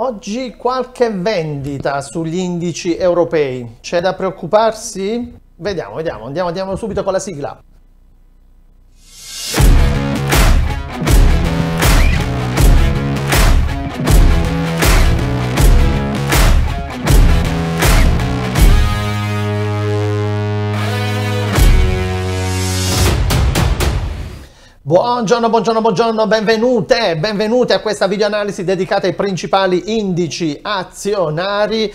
Oggi qualche vendita sugli indici europei. C'è da preoccuparsi? Vediamo, vediamo, andiamo, andiamo subito con la sigla. Buongiorno, buongiorno, buongiorno, benvenute, benvenute a questa videoanalisi dedicata ai principali indici azionari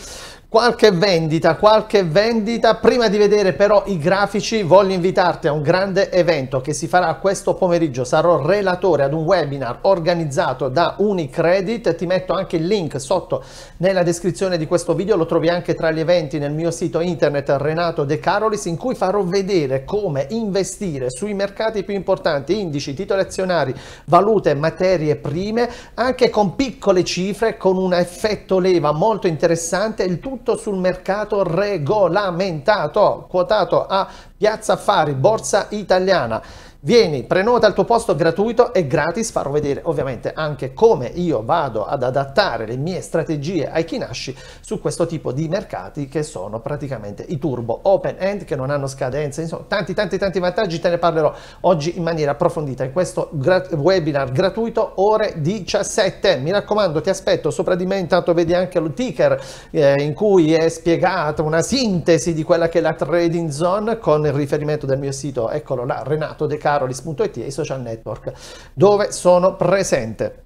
qualche vendita, qualche vendita. Prima di vedere però i grafici voglio invitarti a un grande evento che si farà questo pomeriggio. Sarò relatore ad un webinar organizzato da Unicredit. Ti metto anche il link sotto nella descrizione di questo video. Lo trovi anche tra gli eventi nel mio sito internet Renato De Carolis in cui farò vedere come investire sui mercati più importanti, indici, titoli azionari, valute, materie prime, anche con piccole cifre, con un effetto leva molto interessante. Il tutto tutto sul mercato regolamentato, quotato a Piazza Affari, Borsa Italiana. Vieni, prenota il tuo posto gratuito e gratis farò vedere ovviamente anche come io vado ad adattare le mie strategie ai Kinashi su questo tipo di mercati che sono praticamente i turbo open end che non hanno scadenze, insomma tanti tanti tanti vantaggi, te ne parlerò oggi in maniera approfondita in questo grat webinar gratuito ore 17. Mi raccomando, ti aspetto sopra di me, intanto vedi anche lo ticker eh, in cui è spiegata una sintesi di quella che è la trading zone con il riferimento del mio sito, eccolo là, Renato De Carlo carolis.it e i social network dove sono presente.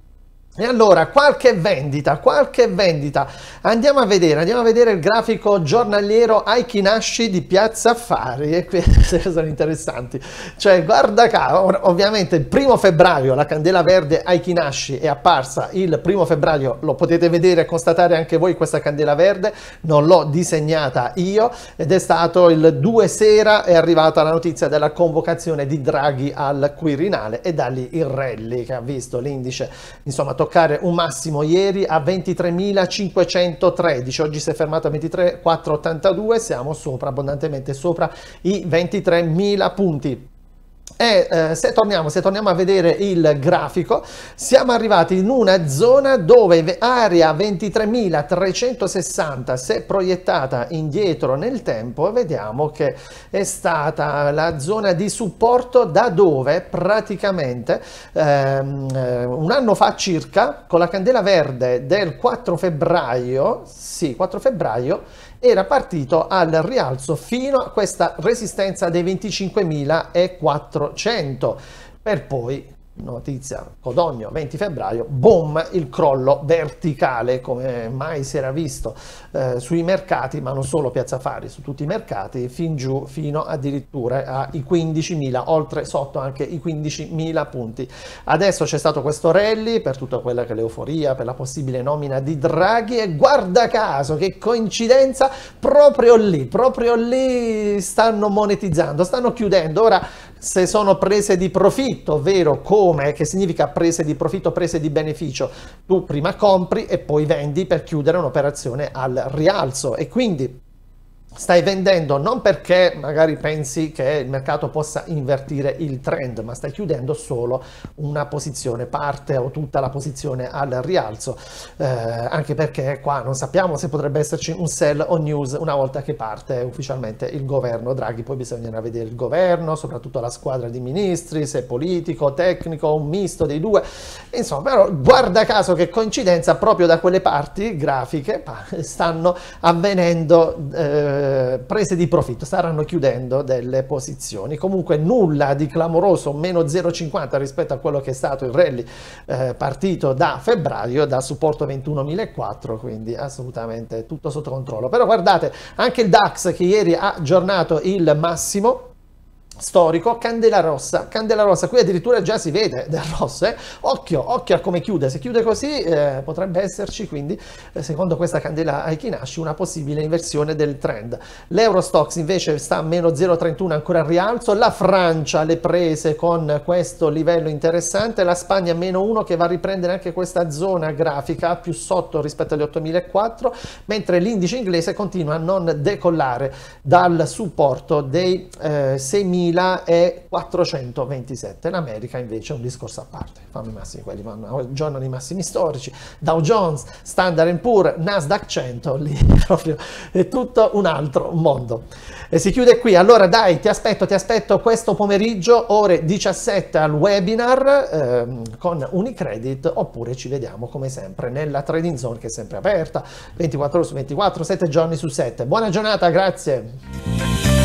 E allora, qualche vendita, qualche vendita. Andiamo a vedere, andiamo a vedere il grafico giornaliero Aikinashi di Piazza Affari. E qui sono interessanti. Cioè, guarda caso, ovviamente il primo febbraio la candela verde Aikinashi è apparsa il primo febbraio. Lo potete vedere e constatare anche voi questa candela verde. Non l'ho disegnata io ed è stato il 2 sera è arrivata la notizia della convocazione di Draghi al Quirinale e da lì il rally che ha visto l'indice, insomma, toccato toccare un massimo ieri a 23.513, oggi si è fermato a 23.482, siamo sopra, abbondantemente sopra i 23.000 punti. E eh, se, torniamo, se, torniamo, a vedere il grafico, siamo arrivati in una zona dove area 23.360, se proiettata indietro nel tempo, vediamo che è stata la zona di supporto da dove praticamente ehm, eh, un anno fa circa, con la candela verde del 4 febbraio, sì, 4 febbraio, era partito al rialzo fino a questa resistenza dei 25.400 per poi notizia Codogno 20 febbraio, boom, il crollo verticale come mai si era visto eh, sui mercati, ma non solo Piazza Fari, su tutti i mercati, fin giù fino addirittura ai 15.000, oltre sotto anche i 15.000 punti. Adesso c'è stato questo rally per tutta quella che l'euforia, per la possibile nomina di Draghi e guarda caso che coincidenza, proprio lì, proprio lì stanno monetizzando, stanno chiudendo. Ora se sono prese di profitto, ovvero come, che significa prese di profitto, prese di beneficio, tu prima compri e poi vendi per chiudere un'operazione al rialzo e quindi stai vendendo non perché magari pensi che il mercato possa invertire il trend, ma stai chiudendo solo una posizione, parte o tutta la posizione al rialzo, eh, anche perché qua non sappiamo se potrebbe esserci un sell o news una volta che parte ufficialmente il governo Draghi, poi bisognerà vedere il governo, soprattutto la squadra di ministri, se politico, tecnico, un misto dei due, insomma, però guarda caso che coincidenza proprio da quelle parti grafiche stanno avvenendo eh, eh, prese di profitto, staranno chiudendo delle posizioni. Comunque nulla di clamoroso, meno 0,50 rispetto a quello che è stato il rally eh, partito da febbraio, da supporto 21.004, quindi assolutamente tutto sotto controllo. Però guardate, anche il DAX che ieri ha aggiornato il massimo, storico, candela rossa, candela rossa, qui addirittura già si vede del rosso, eh? occhio, occhio a come chiude, se chiude così eh, potrebbe esserci quindi, eh, secondo questa candela Aikinashi, una possibile inversione del trend. L'Eurostox invece sta a meno 0,31 ancora al rialzo, la Francia le prese con questo livello interessante, la Spagna meno 1 che va a riprendere anche questa zona grafica più sotto rispetto agli 8004, mentre l'indice inglese continua a non decollare dal supporto dei eh, semi 2427, l'America invece è un discorso a parte, fanno i massimi quelli, aggiornano i massimi storici, Dow Jones, Standard Poor's, Nasdaq 100, lì proprio è tutto un altro mondo. E si chiude qui, allora dai, ti aspetto, ti aspetto questo pomeriggio, ore 17 al webinar ehm, con Unicredit, oppure ci vediamo come sempre nella trading zone che è sempre aperta, 24 ore su 24, 7 giorni su 7. Buona giornata, grazie!